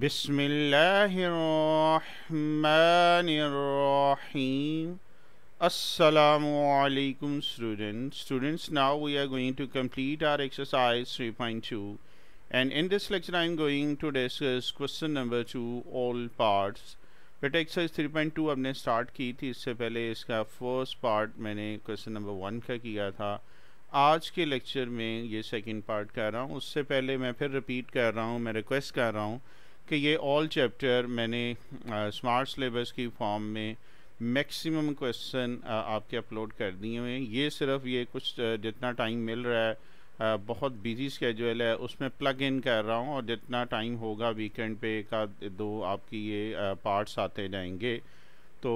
بسم الله الرحمن الرحيم Assalamu alaikum students students now we are going to complete our exercise 3.2 and in this lecture I am going to discuss question number 2 all parts बेटा exercise 3.2 हमने start की थी इससे पहले इसका first part मैंने question number one का किया था आज के लेक्चर में ये सेकंड पार्ट कर रहा हूँ उससे पहले मैं फिर रिपीट कर रहा हूँ मैं रिक्वेस्ट कर रहा हूँ कि ये ऑल चैप्टर मैंने स्मार्ट सिलेबस की फॉर्म में मैक्सिमम क्वेश्चन आपके अपलोड कर दिए हुए हैं ये सिर्फ ये कुछ जितना टाइम मिल रहा है बहुत बिजी स्केजुअल है उसमें प्लग इन कर रहा हूँ और जितना टाइम होगा वीकेंड पे एक दो आपकी ये पार्ट्स आते जाएंगे तो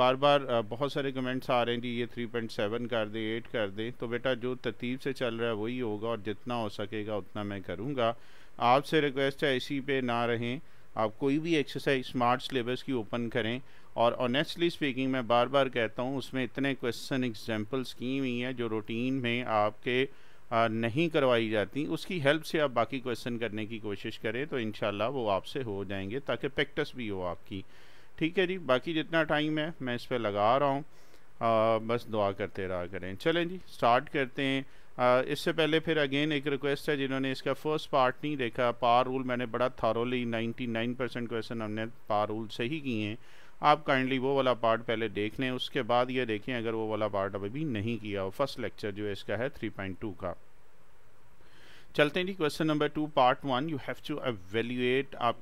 बार बार बहुत सारे कमेंट्स आ रहे हैं जी ये थ्री पॉइंट सेवन कर दे एट कर दे तो बेटा जो तरतीब से चल रहा है वही होगा और जितना हो सकेगा उतना मैं करूँगा आपसे रिक्वेस्ट है इसी पे ना रहें आप कोई भी एक्सरसाइज स्मार्ट सिलेबस की ओपन करें और ऑनेस्टली स्पीकिंग मैं बार बार कहता हूँ उसमें इतने क्वेश्चन एग्जाम्पल्स की हुई हैं जो रूटीन में आपके आ, नहीं करवाई जाती उसकी हेल्प से आप बाकी क्वेश्चन करने की कोशिश करें तो इन वो आपसे हो जाएंगे ताकि प्रैक्टिस भी हो आपकी ठीक है जी बाकी जितना टाइम है मैं इस पर लगा रहा हूँ बस दुआ करते रहा करें चलें जी स्टार्ट करते हैं Uh, इससे पहले फिर अगेन एक रिक्वेस्ट है जिन्होंने इसका फर्स्ट पार्ट नहीं देखा पार रूल मैंने बड़ा थारोली 99 परसेंट क्वेश्चन हमने पार रूल से ही किए हैं आप काइंडली वो वाला पार्ट पहले देख लें उसके बाद ये देखें अगर वो वाला पार्ट अभी नहीं किया हो फर्स्ट लेक्चर जो है इसका है थ्री का चलते हैं जी question number two part one you have to evaluate आप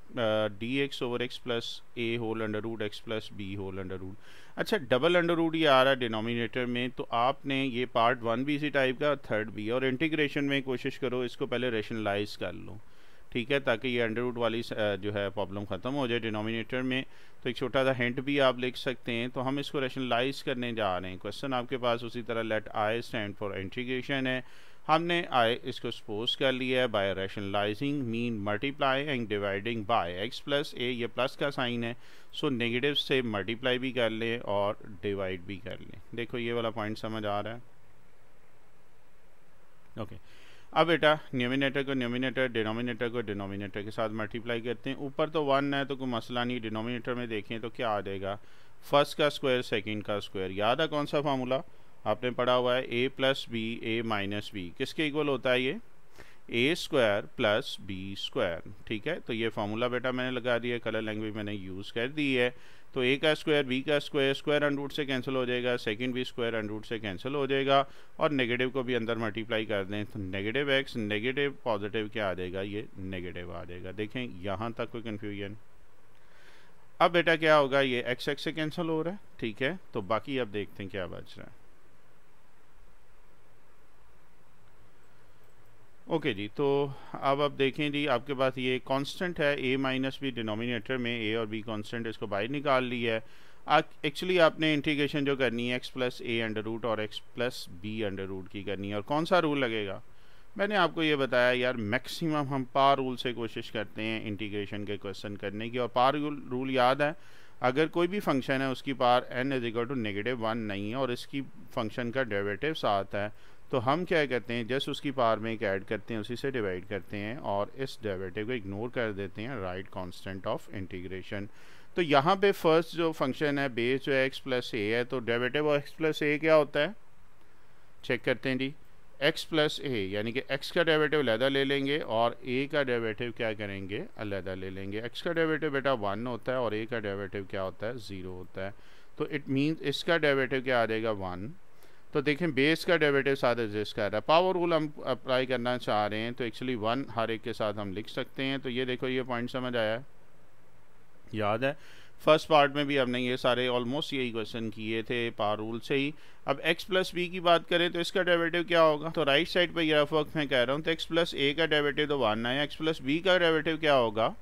d x over x plus A whole under root x plus B whole under root अच्छा डबल अंडर रूट ये आ रहा है डिनोमिनेटर में तो आपने ये पार्ट वन भी इसी टाइप का थर्ड भी और इंटीग्रेशन में कोशिश करो इसको पहले रेशनलाइज कर लो ठीक है ताकि ये अंडर रूट वाली जो है प्रॉब्लम ख़त्म हो जाए डिनोमिनेटर में तो एक छोटा सा हिंट भी आप लिख सकते हैं तो हम इसको रेशनलाइज करने जा रहे हैं क्वेश्चन आपके पास उसी तरह let I stand for integration है हमने आई इसको सपोज कर लिया है by rationalising mean multiply and dividing by x plus A ये प्लस का साइन है सो नेगेटिव से मल्टीप्लाई भी कर लें और डिवाइड भी कर लें देखो ये वाला पॉइंट समझ आ रहा है ओके okay. अब बेटा न्यूमिनेटर को न्यूमिनेटर डिनोमिनेटर को डिनोमिनेटर के साथ मल्टीप्लाई करते हैं ऊपर तो वन है तो कोई मसला नहीं डिनोमिनेटर में देखें तो क्या आ जाएगा फर्स्ट का स्क्वायर सेकंड का स्क्वायर याद है कौन सा फार्मूला आपने पढ़ा हुआ है ए plus B A minus B किसके इक्वल होता है ये A square plus B square ठीक है तो ये फार्मूला बेटा मैंने लगा दिया कलर लैंग्वेज मैंने यूज़ कर दी है तो ए का स्क्वायर बी का स्क्वायर स्क्वायर अंड रूट से कैंसिल हो जाएगा सेकंड भी स्क्वायर अंड रूट से कैंसिल हो जाएगा और नेगेटिव को भी अंदर मल्टीप्लाई कर दें तो नेगेटिव एक्स नेगेटिव पॉजिटिव क्या आ जाएगा ये नेगेटिव आ जाएगा देखें यहाँ तक कोई कन्फ्यूजन अब बेटा क्या होगा ये एक्स एक्स से कैंसिल हो रहा है ठीक है तो बाकी अब देखते हैं क्या बच रहा है ओके okay जी तो अब आप देखें जी आपके पास ये कांस्टेंट है ए माइनस बी डिनोमिनेटर में ए और बी कांस्टेंट इसको बाहर निकाल ली है एक्चुअली आपने इंटीग्रेशन जो करनी है x plus A under root और x plus B under root की करनी है और कौन सा रूल लगेगा मैंने आपको ये बताया यार मैक्सिमम हम पार रूल से कोशिश करते हैं इंटीग्रेशन के क्वेश्चन करने की और पार रूल याद है अगर कोई भी फंक्शन है उसकी power n is equal to negative one नहीं है और इसकी फंक्शन का डेरिवेटिव सात है तो हम क्या करते हैं जस्ट उसकी पार में एक ऐड करते हैं उसी से डिवाइड करते हैं और इस डेरिवेटिव को इग्नोर कर देते हैं राइट कांस्टेंट ऑफ इंटीग्रेशन तो यहाँ पे फर्स्ट जो फंक्शन है बेस जो है एक्स प्लस ए है तो derivative of x plus A क्या होता है चेक करते हैं जी x प्लस ए यानी कि x का डेरिवेटिव अलहदा ले लेंगे और a का डेरिवेटिव क्या करेंगे अलहदा ले लेंगे x का डेरिवेटिव बेटा वन होता है और a का डेरिवेटिव क्या होता है ज़ीरो होता है तो इट मीन्स इसका डेरिवेटिव क्या आ जाएगा वन तो देखें बेस का डेरिवेटिव साथ एग्जिस्ट कर रहा है पावर रूल हम अप्लाई करना चाह रहे हैं तो एक्चुअली वन हर एक के साथ हम लिख सकते हैं तो ये देखो ये पॉइंट समझ आया याद है फर्स्ट पार्ट में भी हमने ये सारे ऑलमोस्ट यही क्वेश्चन किए थे पार रूल से ही अब x प्लस बी की बात करें तो इसका डेरिवेटिव क्या होगा तो राइट साइड पे ग्राफ वर्क मैं कह रहा हूँ तो x प्लस ए का डेरिवेटिव तो वन है x प्लस बी का डेरिवेटिव क्या होगा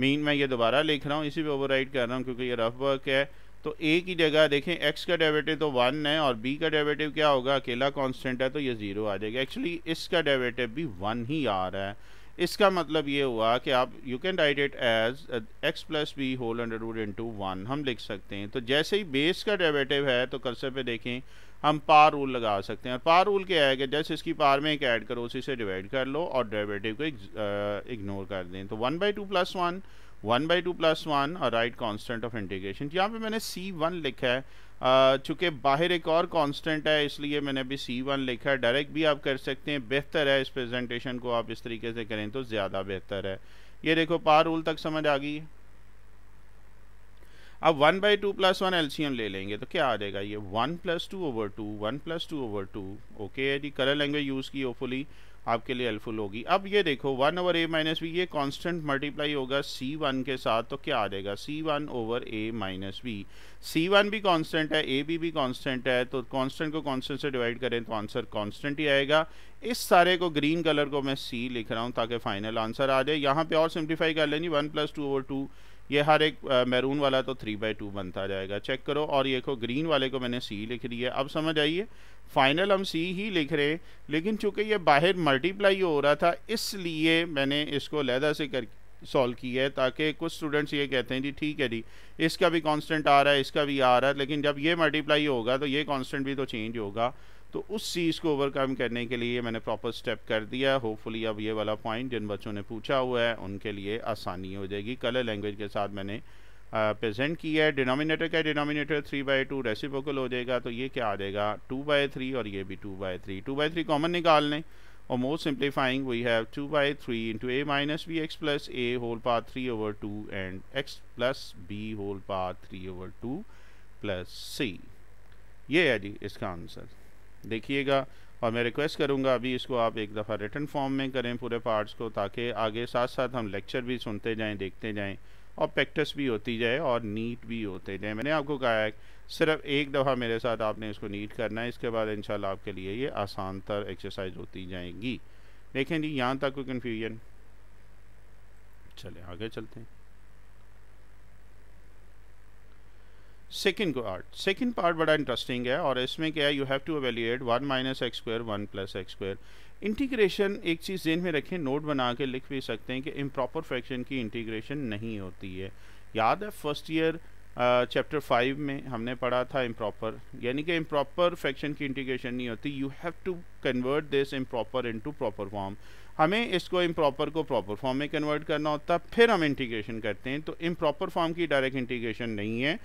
मीन मैं ये दोबारा लिख रहा हूँ इसी पे ओवर कर रहा हूँ क्योंकि ये रफ वर्क है तो ए की जगह देखें एक्स का डेवेटिव तो वन है और बी का डेवेटिव क्या होगा अकेला कॉन्स्टेंट है तो ये ज़ीरो आ जाएगा एक्चुअली इसका डेवेटिव भी वन ही आ रहा है इसका मतलब ये हुआ कि आप you can write it as x plus B whole under root into one हम लिख सकते हैं तो जैसे ही बेस का डेरिवेटिव है तो कर्सर पे देखें हम पार रूल लगा सकते हैं पार रूल क्या है कि जैसे इसकी पार में एक ऐड करो उसी से डिवाइड कर लो और डेरिवेटिव को इग्नोर कर दें तो one by two plus one one by two plus one और राइट कॉन्स्टेंट ऑफ इंटीग्रेशन यहाँ पे मैंने सी वन लिखा है चूँकि बाहर एक और कांस्टेंट है इसलिए मैंने अभी सी वन लिखा है डायरेक्ट भी आप कर सकते हैं बेहतर है इस प्रेजेंटेशन को आप इस तरीके से करें तो ज़्यादा बेहतर है ये देखो पार रूल तक समझ आ गई अब one by two plus one LCM ले लेंगे तो क्या आ जाएगा ये one plus two over two one plus two over two okay जी कलर लैंग्वेज यूज़ की होपफुली आपके लिए हेल्पफुल होगी अब ये देखो one over A minus B ये कांस्टेंट मल्टीप्लाई होगा सी वन के साथ तो क्या आ जाएगा C one over A minus B C one भी कांस्टेंट है ए बी भी कांस्टेंट है तो कांस्टेंट को कांस्टेंट से डिवाइड करें तो आंसर कांस्टेंट ही आएगा इस सारे को ग्रीन कलर को मैं सी लिख रहा हूँ ताकि फाइनल आंसर आ जाए यहाँ पर और सिंप्लीफाई कर लेंगे one plus two over two ये हर एक मैरून वाला तो थ्री बाई टू बनता जाएगा चेक करो और ये देखो ग्रीन वाले को मैंने सी लिख दिया अब समझ आइए फाइनल हम सी ही लिख रहे हैं लेकिन चूंकि ये बाहर मल्टीप्लाई हो रहा था इसलिए मैंने इसको लहदा से कर सॉल्व की है ताकि कुछ स्टूडेंट्स ये कहते हैं जी ठीक है जी इसका भी कांस्टेंट आ रहा है इसका भी आ रहा है लेकिन जब ये मल्टीप्लाई होगा तो ये कांस्टेंट भी तो चेंज होगा तो उस चीज़ को ओवरकम करने के लिए मैंने प्रॉपर स्टेप कर दिया होपफुली अब ये वाला पॉइंट जिन बच्चों ने पूछा हुआ है उनके लिए आसानी हो जाएगी कलर लैंग्वेज के साथ मैंने प्रेजेंट किया है डिनोमिनेटर का denominator three by two reciprocal हो जाएगा तो ये क्या आ जाएगा टू बाई थ्री और ये भी two by three two by three common निकाल लें और most simplifying we have two by three into A minus B x plus A whole power three over two and x plus B whole power three over two plus C ये है जी इसका answer देखिएगा और मैं request करूंगा अभी इसको आप एक दफ़ा रिटर्न फॉर्म में करें पूरे पार्ट्स को ताकि आगे साथ साथ हम लेक्चर भी सुनते जाएं देखते जाएं और प्रैक्टिस भी होती जाए और नीट भी होते जाए मैंने आपको कहा है सिर्फ एक दफ़ा मेरे साथ आपने इसको नीट करना है इसके बाद इन आपके लिए ये आसान तर एक्सरसाइज होती जाएंगी देखें जी यहाँ तक कोई कन्फ्यूजन चले आगे चलते हैं सेकेंड पार्ट सेकेंड पार्ट बड़ा इंटरेस्टिंग है और इसमें क्या है you have to evaluate one minus x square one plus x square integration एक चीज़ जेन में रखें नोट बना के लिख भी सकते हैं कि इम्प्रॉपर फ्रैक्शन की इंटीग्रेशन नहीं होती है याद है फर्स्ट ईयर चैप्टर फाइव में हमने पढ़ा था इम्प्रॉपर यानी कि इम्प्रॉपर फ्रैक्शन की इंटीग्रेशन नहीं होती you have to convert this improper into proper form हमें इसको इम्प्रॉपर को प्रॉपर फॉर्म में कन्वर्ट करना होता फिर हम इंटीग्रेशन करते हैं तो इम्प्रॉपर फॉर्म की डायरेक्ट इंटीग्रेशन नहीं है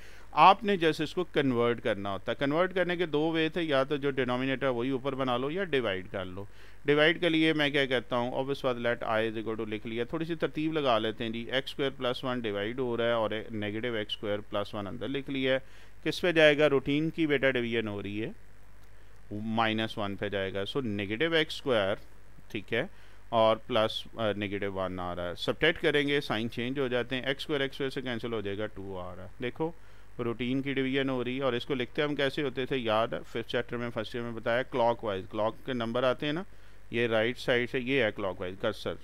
आपने जैसे इसको कन्वर्ट करना होता है कन्वर्ट करने के दो वे थे या तो जो डिनोमिनेटर वही ऊपर बना लो या डिवाइड कर लो डिवाइड के लिए मैं क्या कहता हूँ अब इस बात लेट आई इज टू लिख लिया थोड़ी सी तरतीब लगा लेते हैं जी x square plus one divide हो रहा है और negative x square plus one अंदर लिख लिया है किस पे जाएगा रूटीन की बेटा डिवीजन हो रही है माइनस वन पे जाएगा सो नेगेटिव एक्स स्क्वायर ठीक है और प्लस नेगेटिव वन आ रहा है सब्ट्रैक्ट करेंगे साइन चेंज हो जाते हैं एक्स स्क्वायर एक्स स्क्वायर से कैंसिल हो जाएगा टू आ रहा है देखो प्रोटीन की डिवीजन हो रही है और इसको लिखते हम कैसे होते थे याद फिफ्थ चैप्टर में फर्स्ट ईयर में बताया क्लॉक वाइज क्लॉक के नंबर आते हैं ना ये राइट साइड से ये है क्लॉक वाइज कर्सर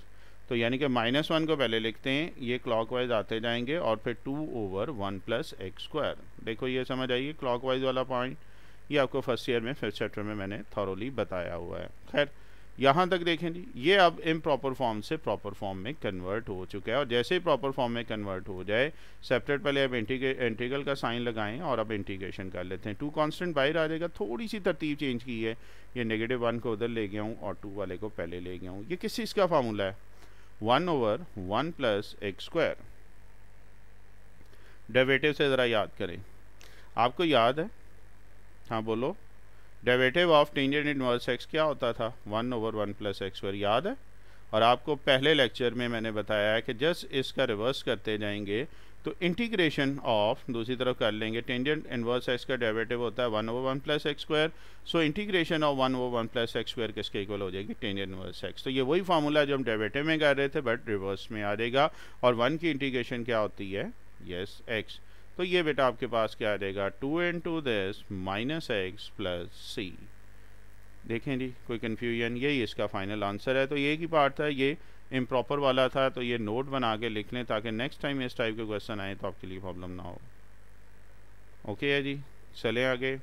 तो यानी कि माइनस वन को पहले लिखते हैं ये क्लॉक वाइज आते जाएंगे और फिर two over one plus x square देखो ये समझ आइए क्लॉक वाइज वाला पॉइंट ये आपको फर्स्ट ईयर में फिफ्थ चैप्टर में मैंने थॉरोली बताया हुआ है खैर यहाँ तक देखें जी ये अब इम प्रॉपर फॉर्म से प्रॉपर फॉर्म में कन्वर्ट हो चुका है और जैसे ही प्रॉपर फॉर्म में कन्वर्ट हो जाए सेपरेट पहले अब इंटीग्रल का साइन लगाएं और अब इंटीग्रेशन कर लेते हैं टू कांस्टेंट बाहर आ जाएगा थोड़ी सी तरतीब चेंज की है ये नेगेटिव वन को उधर ले गया हूँ और टू वाले को पहले ले गया हूँ ये किस चीज़ का फार्मूला है one over one plus x square डेवेटिव से ज़रा याद करें आपको याद है हाँ बोलो डेवेटिव ऑफ टेंजेंट इनवर्स एक्स क्या होता था one over one plus x पर याद है और आपको पहले लेक्चर में मैंने बताया है कि जस्ट इसका रिवर्स करते जाएंगे तो इंटीग्रेशन ऑफ दूसरी तरफ कर लेंगे टेंजेंट इनवर्स एक्स का डेरिवेटिव होता है one over one plus x square so integration of one over one plus x square किसके इक्वल हो जाएगी टेंजेंट इनवर्स एक्स तो ये वही फार्मूला जो हम डेरिवेटिव में कर रहे थे बट रिवर्स में आ जाएगा और वन की इंटीग्रेशन क्या होती है यस yes, एक्स तो ये बेटा आपके पास क्या आ जाएगा two in into this minus x plus C देखें जी कोई कन्फ्यूजन यही इसका फाइनल आंसर है तो ये की पार्ट था ये इम्प्रॉपर वाला था तो ये नोट बना के लिख लें ताकि नेक्स्ट टाइम इस टाइप के क्वेश्चन आए तो आपके लिए प्रॉब्लम ना हो ओके है जी चले आगे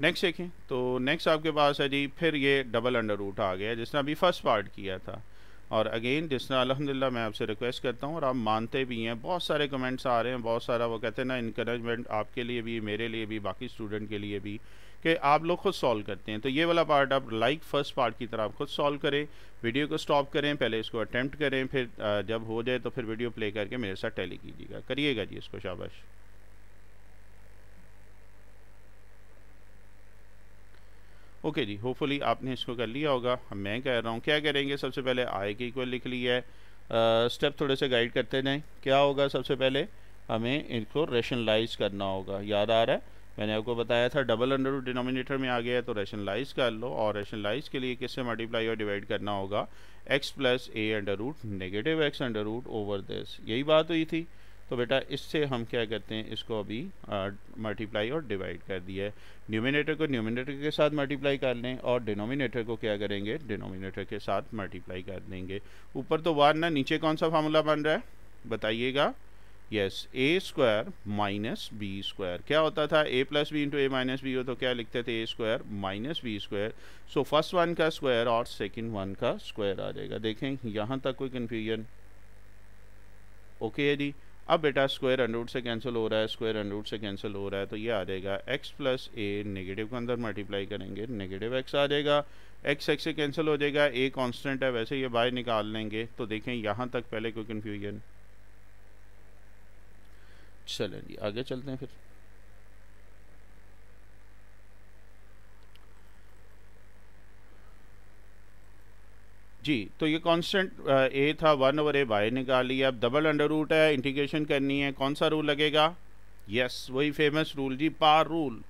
नेक्स्ट देखें तो नेक्स्ट आपके पास है जी फिर ये डबल अंडर रूट आ गया जिसने अभी फर्स्ट पार्ट किया था और अगेन जिस तरह अलहमदिल्ला मैं आपसे रिक्वेस्ट करता हूँ और आप मानते भी हैं बहुत सारे कमेंट्स आ रहे हैं बहुत सारा वो कहते हैं ना इनक्रेजमेंट आपके लिए भी मेरे लिए भी बाकी स्टूडेंट के लिए भी कि आप लोग खुद सॉल्व करते हैं तो ये वाला पार्ट आप लाइक फर्स्ट पार्ट की तरह आप खुद सॉल्व करें वीडियो को स्टॉप करें पहले इसको अटैम्प्ट करें फिर जब हो जाए तो फिर वीडियो प्ले करके मेरे साथ टैली कीजिएगा करिएगा जी इसको शाबाश ओके जी होपफुली आपने इसको कर लिया होगा मैं कह रहा हूँ क्या करेंगे सबसे पहले आई की इक्वल लिख लिया है स्टेप थोड़े से गाइड करते जाएँ क्या होगा सबसे पहले हमें इनको रेशनलाइज करना होगा याद आ रहा है मैंने आपको बताया था डबल अंडर डिनोमिनेटर में आ गया है तो रेशनलाइज कर लो और रेशनलाइज के लिए किससे मल्टीप्लाई और डिवाइड करना होगा x plus A under root negative x under root over this यही बात हुई थी तो बेटा इससे हम क्या करते हैं इसको अभी मल्टीप्लाई और डिवाइड कर दिया है न्यूमिनेटर को न्यूमिनेटर के साथ मल्टीप्लाई कर लें और डिनोमिनेटर को क्या करेंगे डिनोमिनेटर के साथ मल्टीप्लाई कर देंगे ऊपर तो वन ना नीचे कौन सा फार्मूला बन रहा है बताइएगा yes A square minus B square क्या होता था A plus B into A minus B हो तो क्या लिखते थे A square minus B square so first one का स्क्वायर और सेकंड वन का स्क्वायर आ जाएगा देखें यहाँ तक कोई कन्फ्यूजन ओके है जी अब बेटा स्क्वायर अनरूट से कैंसिल हो रहा है स्क्वायर अंडरूट से कैंसिल हो रहा है तो ये आ जाएगा एक्स प्लस ए नेगेटिव के अंदर मल्टीप्लाई करेंगे नेगेटिव एक्स आ जाएगा एक्स एक्स से कैंसिल हो जाएगा ए कांस्टेंट है वैसे ये बाहर निकाल लेंगे तो देखें यहाँ तक पहले कोई कन्फ्यूजन चलें जी आगे चलते हैं फिर जी तो ये कांस्टेंट ए uh, था वन ओवर ए बाई निकाली अब डबल अंडर रूट है इंटीग्रेशन करनी है कौन सा रूल लगेगा यस वही फेमस रूल जी पार रूल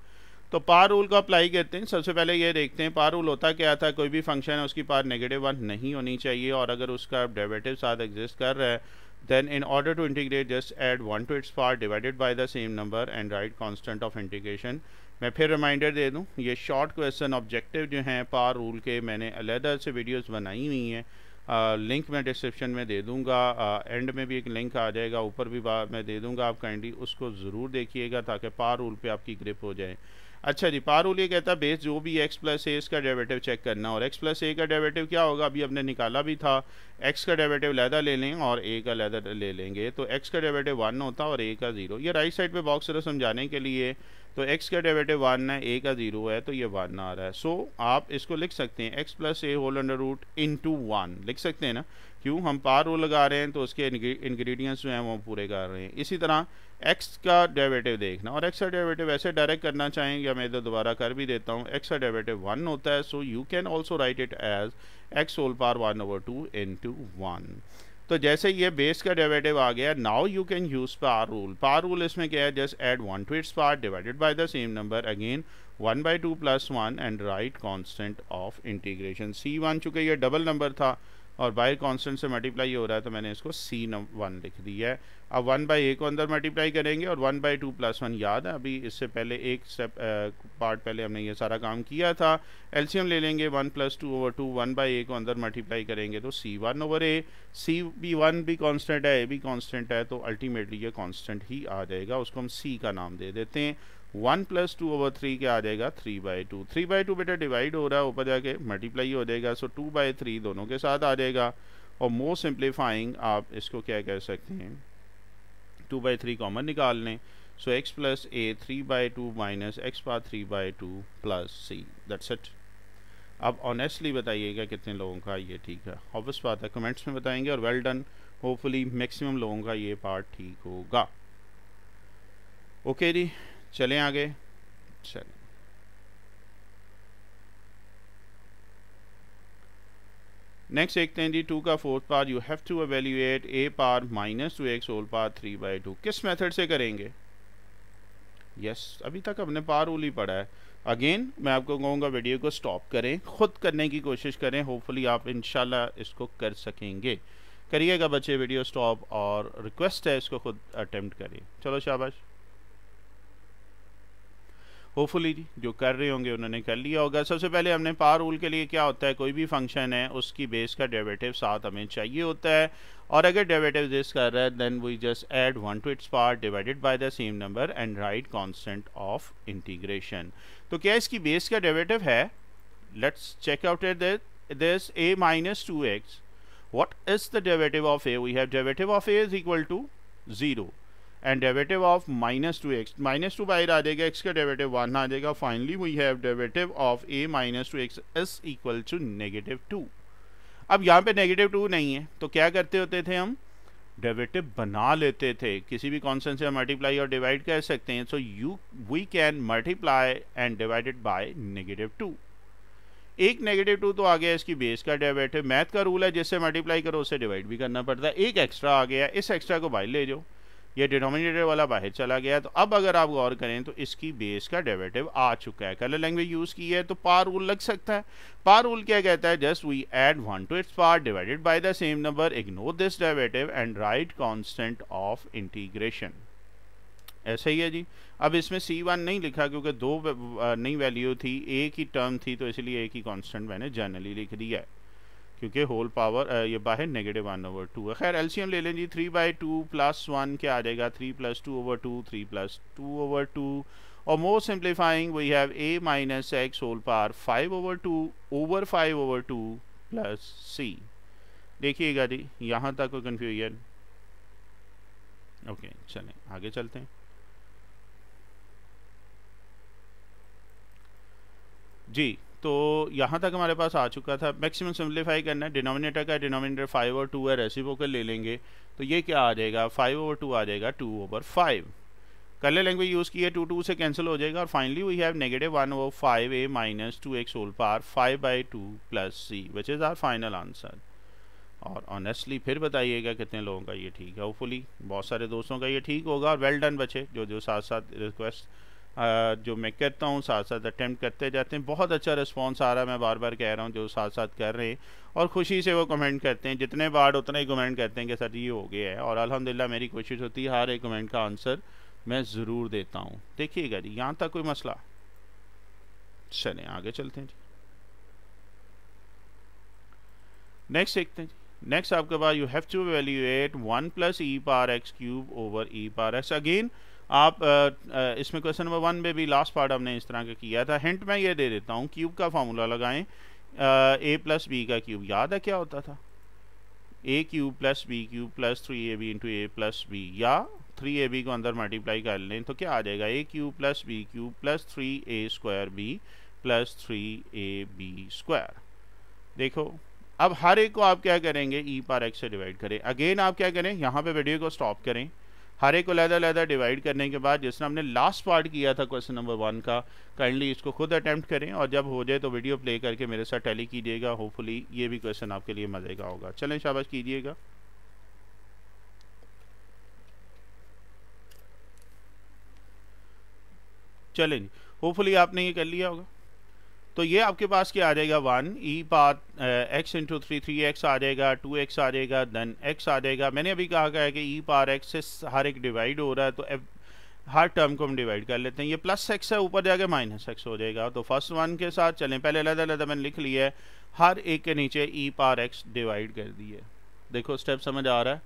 तो पार रूल को अप्लाई करते हैं सबसे पहले ये देखते हैं पार रूल होता क्या था कोई भी फंक्शन है उसकी पार नेगेटिव वन नहीं होनी चाहिए और अगर उसका डेवेटिव साथ एग्जिस्ट कर रहा है then in order to integrate just add one to its power divided by the same number and right constant of integration मैं फिर रिमाइंडर दे दूं ये शॉर्ट क्वेश्चन ऑब्जेक्टिव जो हैं पार रूल के मैंने अलहदा से वीडियोस बनाई हुई हैं लिंक मैं डिस्क्रिप्शन में दे दूंगा आ, एंड में भी एक लिंक आ जाएगा ऊपर भी मैं दे दूंगा आप काइंडली उसको ज़रूर देखिएगा ताकि पार रूल पे आपकी ग्रिप हो जाए अच्छा जी पार रूल ये कहता है बेस जो भी एक्स प्लस ए इसका डेरेवेटिव चेक करना और एक्स प्लस ए का डेरेवेटिव क्या होगा अभी हमने निकाला भी था एक्स का डेरेवेटिव लहदा ले लें और ए का लहदा ले लेंगे तो एक्स का डेरेवेटिव वन होता और ए का ज़ीरो ये राइट साइड पर बॉक्स समझाने के लिए तो एक्स का डेवेटिव वन है ए का जीरो है तो ये वन आ रहा है सो so, आप इसको लिख सकते हैं x plus A whole under root in to one लिख सकते हैं ना क्यों हम पार रोल लगा रहे हैं तो उसके इन्ग्रीडियंट्स जो हैं वो पूरे कर रहे हैं इसी तरह एक्स का डेवेटिव देखना और एक्स का डेवेटिव ऐसे डायरेक्ट करना चाहेंगे मैं इधर दोबारा कर भी देता हूँ एक्स का डेवेटिव वन होता है so you can also write it as x whole power one over two in to one तो जैसे ये बेस का डेरेवेटिव आ गया now you can use power rule power rule इसमें क्या है just add one to its power divided by the same number again one by two plus one and right constant of integration C one चूँकि ये double number था और by constant से multiply हो रहा है तो मैंने इसको सी नम वन लिख दिया है अब वन बाई ए को अंदर मल्टीप्लाई करेंगे और one by two plus one याद है अभी इससे पहले एक स्टेप पार्ट पहले हमने ये सारा काम किया था एलसीएम ले लेंगे one plus two over two one by A को अंदर मल्टीप्लाई करेंगे तो C one over A C B one भी कॉन्स्टेंट है ए भी कॉन्स्टेंट है तो अल्टीमेटली ये कॉन्स्टेंट ही आ जाएगा उसको हम सी का नाम दे देते हैं one plus two over three क्या आ जाएगा three by two three by two बेटा डिवाइड हो रहा है ऊपर जाके मल्टीप्लाई हो जाएगा सो टू बाई थ्री दोनों के साथ आ जाएगा और मोस्ट सिंप्लीफाइंग आप इसको क्या कह सकते हैं टू बाई थ्री कॉमन निकाल लें so x plus A three by two minus x power three by two plus C that's it अब ऑनेस्टली बताइएगा कितने लोगों का ये ठीक है ऑब्वियस बात है कमेंट्स में बताएंगे और वेल डन होपफुली मैक्सिमम लोगों का ये पार्ट ठीक होगा ओके जी चलें आगे चल नेक्स्ट देखते हैं जी टू का fourth part you have to evaluate A power minus two x whole power three by two किस मेथड से करेंगे यस yes, अभी तक हमने पार रूल ही पढ़ा है अगेन मैं आपको कहूँगा वीडियो को स्टॉप करें खुद करने की कोशिश करें होपफुली आप इन इसको कर सकेंगे करिएगा बच्चे वीडियो स्टॉप और रिक्वेस्ट है इसको खुद अटैम्प्ट करें चलो शाबाश होपफुली जी जो कर रहे होंगे उन्होंने कर लिया होगा सबसे पहले हमने पार रूल के लिए क्या होता है कोई भी फंक्शन है उसकी बेस का डेरेवेटिव साथ हमें चाहिए होता है और अगर डेरेवेटिव दिस कर रहा है then we just add one to its power divided by the same number and write constant of integration तो क्या इसकी बेस का डेरेवेटिव है let's check out it this a minus two x what is the derivative of a we have derivative of a is equal to zero and डेवेटिव of minus two x minus two बाहर आ जाएगा x का डेवेटिव one आ जाएगा finally we have डेवेटिव of a minus two x is equal to negative two अब यहाँ पे नेगेटिव टू नहीं है तो क्या करते होते थे हम डेवेटिव बना लेते थे किसी भी कॉन्सेंट से हम मल्टीप्लाई और डिवाइड कर सकते हैं so you we can multiply and divided by negative two एक नेगेटिव टू तो आ गया इसकी बेस का डेवेटिव मैथ का रूल है जिससे मल्टीप्लाई करो उससे डिवाइड भी करना पड़ता है एक एक्स्ट्रा आ गया इस एक्स्ट्रा को बाई ले जाओ ये डिनोमिनेटर वाला बाहर चला गया तो अब अगर आप गौर करें तो इसकी बेस का डेरिवेटिव आ चुका है कलर लैंग्वेज यूज़ की है तो पार रूल लग सकता है पार रूल क्या कहता है just we add one to its power divided by the same number ignore this derivative and right constant of integration ऐसा ही है जी अब इसमें सी वन नहीं लिखा क्योंकि दो नई वैल्यू थी एक ही टर्म थी तो इसलिए एक ही कॉन्स्टेंट मैंने जनरली लिख दिया है क्योंकि होल पावर ये बाहर नेगेटिव वन ओवर टू है खैर एलसीएम ले लें जी three by two plus one क्या आ जाएगा three plus two over two three plus two over two और more simplifying we have a minus x whole power five over two over five over two plus c देखिएगा जी यहाँ तक कोई confusion okay चले आगे चलते हैं जी तो यहाँ तक हमारे पास आ चुका था मैक्सिमम सिंप्लीफाई करना है डिनोमिनेटर का डिनोमिनेटर फाइव और टू है रेसिप्रोकल ले लेंगे तो ये क्या आ जाएगा फाइव ओवर टू आ जाएगा two over five colour language use की है टू टू से कैंसिल हो जाएगा और finally we have negative one over five a minus two x whole power five by two plus c which is our final answer और honestly फिर बताइएगा कितने लोगों का ये ठीक है होपफुली बहुत सारे दोस्तों का ये ठीक होगा और वेल डन बचे जो जो साथ साथ रिक्वेस्ट जो मैं करता हूँ साथ साथ अटैम्प्ट करते जाते हैं बहुत अच्छा रिस्पॉन्स आ रहा है मैं बार बार कह रहा हूँ जो साथ साथ कर रहे हैं और खुशी से वो कमेंट करते हैं जितने वार्ड उतना ही कमेंट करते हैं कि सर ये हो गया है और अलहमदिल्ला मेरी कोशिश होती है हर एक कमेंट का आंसर मैं ज़रूर देता हूँ देखिएगा जी यहाँ तक कोई मसला चले आगे चलते हैं जी नेक्स्ट देखते हैं जी नेक्स्ट आपके पास you have to evaluate one plus e power x cube over e power x again आप आ, आ, इसमें क्वेश्चन नंबर वन में भी लास्ट पार्ट हमने इस तरह का किया था हिंट मैं ये दे देता हूँ क्यूब का फार्मूला लगाएं ए प्लस बी का क्यूब याद है क्या होता था a cube plus b cube plus three a b into a plus b या थ्री ए बी को अंदर मल्टीप्लाई कर लें तो क्या आ जाएगा a cube plus b cube plus three a square b plus three a b square देखो अब हर एक को आप क्या करेंगे ई e पार एक्स से डिवाइड करें अगेन आप क्या करें यहाँ पे वीडियो को स्टॉप करें हर एक को लहदा लहदा डिवाइड करने के बाद जिसने हमने लास्ट पार्ट किया था क्वेश्चन नंबर वन का काइंडली इसको खुद अटैम्प्ट करें और जब हो जाए तो वीडियो प्ले करके मेरे साथ टैली कीजिएगा होपफुली ये भी क्वेश्चन आपके लिए मज़े का होगा चलें शाबाश कीजिएगा चलें होपफुली आपने ये कर लिया होगा तो ये आपके पास क्या आ जाएगा one e power x into three three x आ जाएगा टू एक्स आ जाएगा देन एक्स आ जाएगा मैंने अभी कहा गया है कि ई e पार एक्स से हर एक डिवाइड हो रहा है तो हर टर्म को हम डिवाइड कर लेते हैं ये प्लस एक्स है ऊपर जाके माइनस एक्स हो जाएगा तो फर्स्ट वन के साथ चलें पहले अलग अलग मैंने लिख लिया है हर एक के नीचे e e power x divide कर दिए देखो स्टेप समझ आ रहा है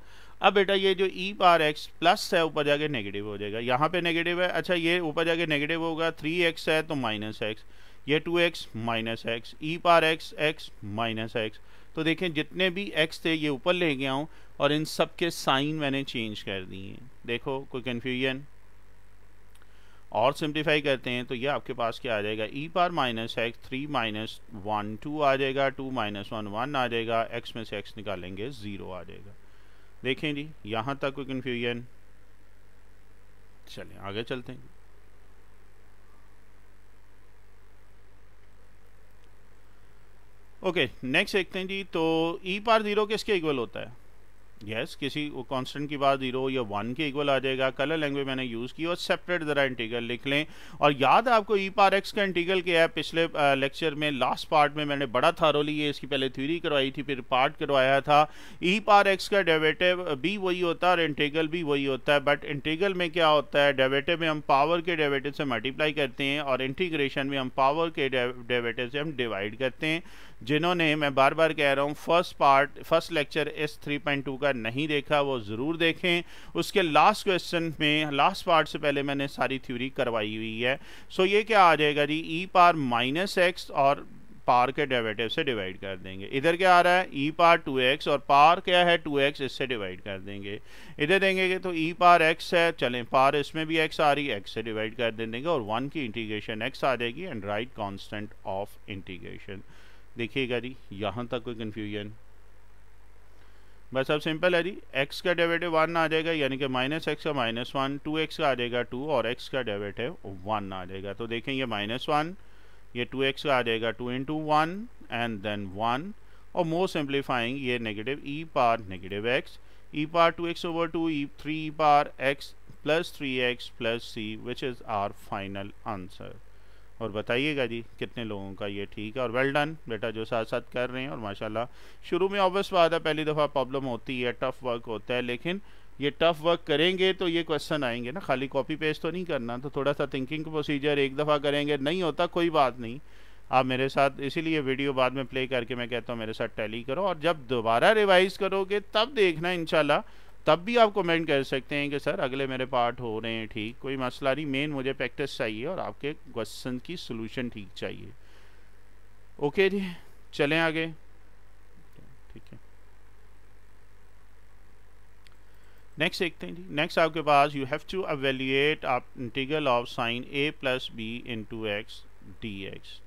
अब बेटा ये जो e e power x plus है ऊपर जाके नेगेटिव हो जाएगा यहाँ पे नेगेटिव है अच्छा ये ऊपर जाके नेगेटिव होगा थ्री एक्स है तो माइनस एक्स ये two x minus x e power x x minus x तो देखें जितने भी एक्स थे ये ऊपर ले गया हूँ और इन सब के साइन मैंने चेंज कर दिए देखो कोई कन्फ्यूजन और सिंप्लीफाई करते हैं तो ये आपके पास क्या आ जाएगा e power minus x three minus one two आ जाएगा टू माइनस वन वन आ जाएगा एक्स में से एक्स निकालेंगे ज़ीरो आ जाएगा देखें जी यहाँ तक कोई कन्फ्यूजन चलें आगे चलते हैं ओके नेक्स्ट देखते हैं जी तो ई पार ज़ीरो किसके इक्वल होता है यस yes, किसी कांस्टेंट की बात जीरो या वन के इक्वल आ जाएगा कलर लैंग्वेज मैंने यूज़ की और सेपरेट ज़रा इंटीगल लिख लें और याद है आपको ई पार एक्स का इंटीगल क्या है पिछले लेक्चर में लास्ट पार्ट में मैंने बड़ा थारोली ये इसकी पहले थ्योरी करवाई थी फिर पार्ट करवाया था ई पार एक्स का डेवेटिव भी वही होता है और इंटीगल भी वही होता है बट इंटीगल में क्या होता है डेवेटिव में हम पावर के डेवेटिव से मल्टीप्लाई करते हैं और इंटीग्रेशन में हम पावर के डेवेटिव से हम डिवाइड करते हैं जिन्होंने मैं बार बार कह रहा हूँ first part first lecture S three point two का नहीं देखा वो ज़रूर देखें उसके लास्ट क्वेश्चन में लास्ट पार्ट से पहले मैंने सारी थ्योरी करवाई हुई है सो ये क्या आ जाएगा जी e e power minus x और पार के डेरिवेटिव से डिवाइड कर देंगे इधर क्या आ रहा है e e power two x और पार क्या है टू एक्स इससे डिवाइड कर देंगे इधर देंगे तो ई e पार एक्स है चलें पार इसमें भी एक्स आ रही है एक्स से डिवाइड कर देंगे और वन की इंटीग्रेशन एक्स आ जाएगी and right constant of integration देखिएगा जी यहाँ तक कोई कन्फ्यूजन बस अब सिंपल है जी एक्स का डेवेटिव वन आ जाएगा यानी कि माइनस एक्स का माइनस वन टू एक्स का आ जाएगा टू और एक्स का डेवेटिव वन आ जाएगा तो देखें ये माइनस वन ये टू एक्स का आ जाएगा two in to one and then one और मोर सिंप्लीफाइंग ये negative e power negative x e power two x over two e three power x plus three x plus c which is our final answer और बताइएगा जी कितने लोगों का ये ठीक है और वेल डन बेटा जो साथ साथ कर रहे हैं और माशाल्लाह शुरू में ऑब्वियस बात है पहली दफ़ा प्रॉब्लम होती है टफ़ वर्क होता है लेकिन ये टफ़ वर्क करेंगे तो ये क्वेश्चन आएंगे ना खाली कॉपी पेस्ट तो नहीं करना तो थोड़ा सा थिंकिंग प्रोसीजर एक दफ़ा करेंगे नहीं होता कोई बात नहीं आप मेरे साथ इसीलिए वीडियो बाद में प्ले करके मैं कहता हूँ मेरे साथ टैली करो और जब दोबारा रिवाइज़ करोगे तब देखना इनशाला तब भी आप कमेंट कर सकते हैं कि सर अगले मेरे पार्ट हो रहे हैं ठीक कोई मसला नहीं मेन मुझे प्रैक्टिस चाहिए और आपके क्वेश्चन की सोल्यूशन ठीक चाहिए ओके जी चलें आगे ठीक है नेक्स्ट देखते हैं जी नेक्स्ट आपके पास यू हैव टू अवेल्युएट आप integral of sine a plus B into x d x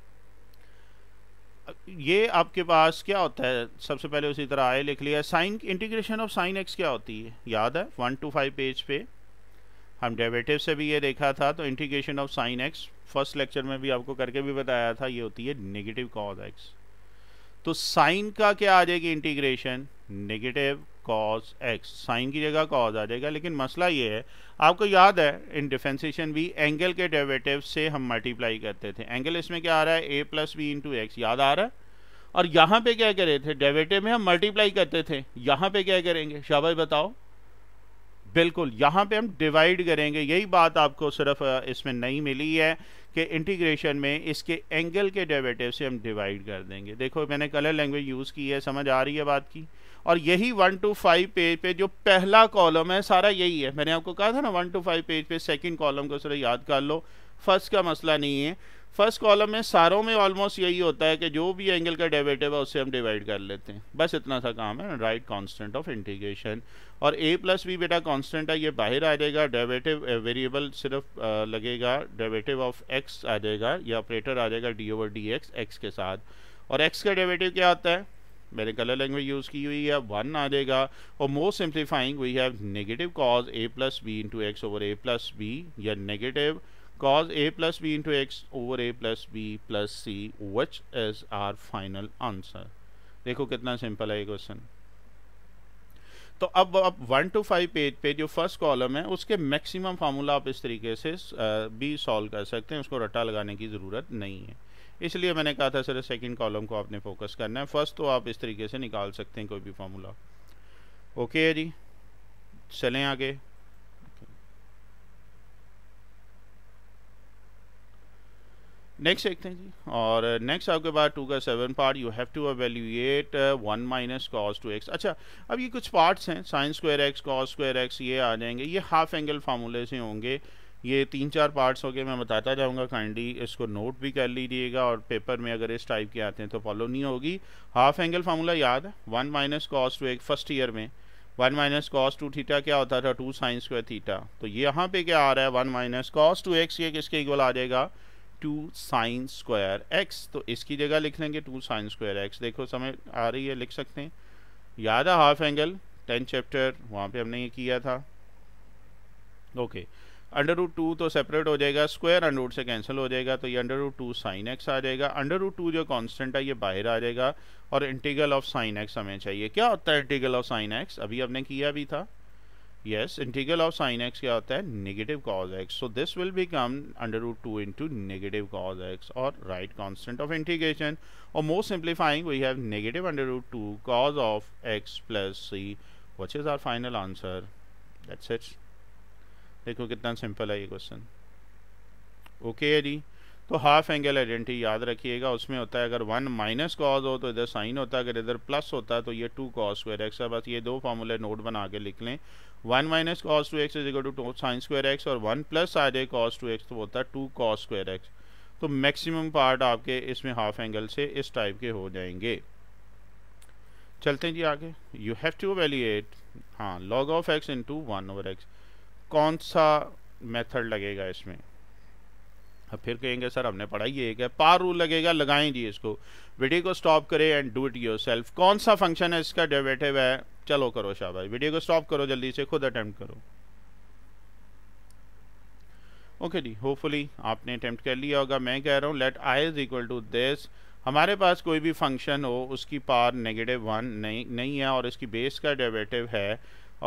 ये आपके पास क्या होता है सबसे पहले उसी तरह आए लिख लिया sine integration of sine x क्या होती है याद है वन टू फाइव पेज पे हम डेवेटिव से भी ये देखा था तो integration of sine x first lecture में भी आपको करके भी बताया था ये होती है नेगेटिव कॉज एक्स तो साइन का क्या आ जाएगी integration negative cos x sine की जगह कॉज आ जाएगा लेकिन मसला ये है आपको याद है इन डिफेंसेशन भी एंगल के डेरिवेटिव से हम मल्टीप्लाई करते थे एंगल इसमें क्या आ रहा है ए प्लस बी इंटू एक्स याद आ रहा है और यहाँ पे क्या करे थे डेरिवेटिव में हम मल्टीप्लाई करते थे यहाँ पे क्या करेंगे शाबाश बताओ बिल्कुल यहाँ पे हम डिवाइड करेंगे यही बात आपको सिर्फ इसमें नहीं मिली है कि इंटीग्रेशन में इसके एंगल के डेरिवेटिव से हम डिवाइड कर देंगे देखो मैंने कलर लैंग्वेज यूज़ की है समझ आ रही है बात की और यही वन टू फाइव पेज पे जो पहला कॉलम है सारा यही है मैंने आपको कहा था ना वन टू फाइव पेज पे सेकंड कॉलम को सर याद कर लो फर्स्ट का मसला नहीं है फर्स्ट कॉलम में सारों में ऑलमोस्ट यही होता है कि जो भी एंगल का डेवेटिव है उससे हम डिवाइड कर लेते हैं बस इतना सा काम है राइट कांस्टेंट ऑफ इंटीग्रेशन और ए प्लस बी बेटा कांस्टेंट है ये बाहर आ जाएगा डेवेटिव वेरिएबल eh, सिर्फ आ, eh, लगेगा डेवेटिव ऑफ एक्स आ जाएगा या ऑपरेटर आ जाएगा d over d x x के साथ और एक्स का डेवेटिव क्या आता है मैंने कलर लैंग्वेज यूज़ की हुई है वन आ जाएगा और most simplifying we have negative cos a plus B into x over a plus b या negative cos a plus B into x over a plus b plus c which is are final answer देखो कितना simple है ये question तो अब अब one two five page पे जो फर्स्ट कॉलम है उसके मैक्सिमम फार्मूला आप इस तरीके से uh, भी सॉल्व कर सकते हैं उसको रट्टा लगाने की ज़रूरत नहीं है इसलिए मैंने कहा था सर सेकंड कॉलम को आपने फोकस करना है फर्स्ट तो आप इस तरीके से निकाल सकते हैं कोई भी फार्मूला ओके है जी चलें आगे नेक्स्ट देखते हैं जी और नेक्स्ट आपके पास टू का seven part you have to evaluate one minus cos two x अच्छा अब ये कुछ पार्ट्स हैं sine square x cos square x ये आ जाएंगे ये हाफ एंगल फार्मूले से होंगे uh, ये तीन चार पार्ट्स हो गए मैं बताता जाऊंगा काइंडली इसको नोट भी कर लीजिएगा और पेपर में अगर इस टाइप के आते हैं तो फॉलो नहीं होगी हाफ एंगल फार्मूला याद वन माइनस कॉस टू एक फर्स्ट ईयर में one minus cos two theta क्या होता था टू साइन स्क्वायर थीटा तो यहाँ पे क्या आ रहा है one minus cos two x ये किसके इक्वल आ जाएगा टू साइन स्क्वायर एक्स तो इसकी जगह लिख लेंगे टू साइन स्क्वायर एक्स देखो समय आ रही है लिख सकते हैं याद है हाफ एंगल टेंथ चैप्टर वहाँ पे हमने ये किया था okay okay. Under root two तो सेपरेट हो जाएगा स्क्वायर अंडर रूट से कैंसिल हो जाएगा तो ये under root two sine x आ जाएगा अंडर रूट टू जो कांस्टेंट है ये बाहर आ जाएगा और इंटीग्रल ऑफ साइन एक्स हमें चाहिए क्या होता है इंटीग्रल ऑफ साइन एक्स अभी हमने किया भी था yes integral of sine x क्या होता है negative cos x so this will become under root two into negative cos x और राइट कॉन्स्टेंट ऑफ इंटीग्रेशन और most simplifying we have negative under root two cos of x plus c which is our final answer that's it's देखो कितना simple है ये question okay है जी तो half angle identity याद रखिएगा उसमें होता है अगर वन माइनस कॉज हो तो इधर साइन होता है अगर इधर प्लस होता है तो ये टू कॉस स्क्वायर एक्स है बस ये दो फार्मूले नोट बना के लिख लें one minus cos two x equal to sine square x और वन प्लस आ जाए कॉस टू एक्स तो होता है टू कॉस स्क्वायर एक्स तो मैक्सिमम पार्ट आपके इसमें हाफ एंगल से इस टाइप के हो जाएंगे चलते हैं जी आगे यू हैव टू वैल्यूएट हाँ log of x into one over x कौन सा मेथड लगेगा इसमें अब फिर कहेंगे सर हमने पढ़ाई ये है पार रूल लगेगा लगाएं जी इसको वीडियो को स्टॉप करें एंड डू इट योरसेल्फ कौन सा फंक्शन है इसका डेवेटिव है चलो करो शाबाश वीडियो को स्टॉप करो जल्दी से खुद अटेम्प्ट करो ओके जी होपफुली आपने अटेम्प्ट कर लिया होगा मैं कह रहा हूँ let I is equal to this हमारे पास कोई भी फंक्शन हो उसकी पार नेगेटिव वन नहीं नहीं है और इसकी बेस का डेवेटिव है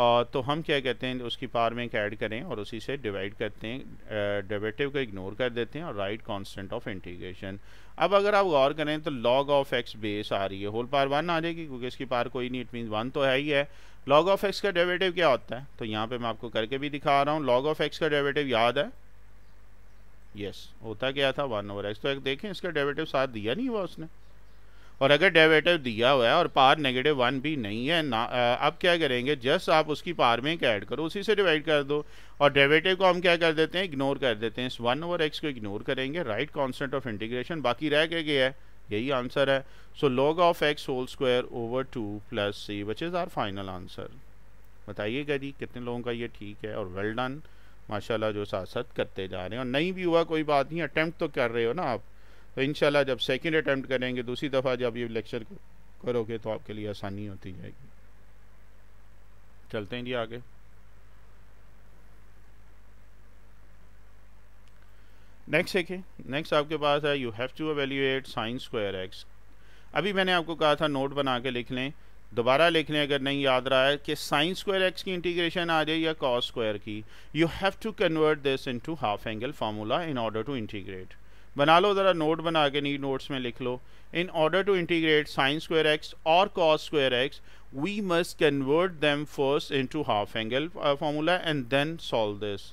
और तो हम क्या कहते हैं उसकी पावर में एक ऐड करें और उसी से डिवाइड करते हैं डिवेटिव को इग्नोर कर देते हैं और राइट कांस्टेंट ऑफ इंटीग्रेशन अब अगर आप गौर करें तो लॉग ऑफ एक्स बेस आ रही है होल पावर वन आ जाएगी क्योंकि इसकी पार कोई नहीं इट मीन वन तो है ही है लॉग ऑफ एक्स का डेवेटिव क्या होता है तो यहाँ पर मैं आपको करके भी दिखा रहा हूँ लॉग ऑफ एक्स का डेवेटिव याद है यस yes, होता क्या था वन ओवर एक्स तो एक देखें इसका डिवेटिव साथ दिया नहीं हुआ उसने और अगर डेरिवेटिव दिया हुआ है और पार नेगेटिव वन भी नहीं है ना अब क्या करेंगे जस्ट आप उसकी पार में एक ऐड करो उसी से डिवाइड कर दो और डेरिवेटिव को हम क्या कर देते हैं इग्नोर कर देते हैं इस वन ओवर एक्स को इग्नोर करेंगे राइट कॉन्सेंट ऑफ इंटीग्रेशन बाकी रह के गया है यही आंसर है so log of x whole square over two plus c which is our final answer बताइएगा जी कितने लोगों का ये ठीक है और वेल डन माशाल्लाह जो साथ साथ करते जा रहे हैं और नहीं भी हुआ कोई बात नहीं अटैम्प्ट तो कर रहे हो ना आप तो इन जब सेकेंड अटैम्प्ट करेंगे दूसरी दफ़ा जब ये लेक्चर करोगे तो आपके लिए आसानी होती जाएगी चलते हैं जी आगे नेक्स्ट देखिए नेक्स्ट आपके पास है you have to evaluate sine square x अभी मैंने आपको कहा था नोट बना के लिख लें दोबारा लिख लें अगर नहीं याद रहा है कि साइंस स्क्वायर एक्स की इंटीग्रेशन आ जाए या कॉस स्क्वायर की you have to convert this into half angle formula in order to integrate बना लो ज़रा नोट बना के नहीं नोट्स में लिख लो in order to integrate sine square x और cos square x we must convert them first into half angle formula and then solve this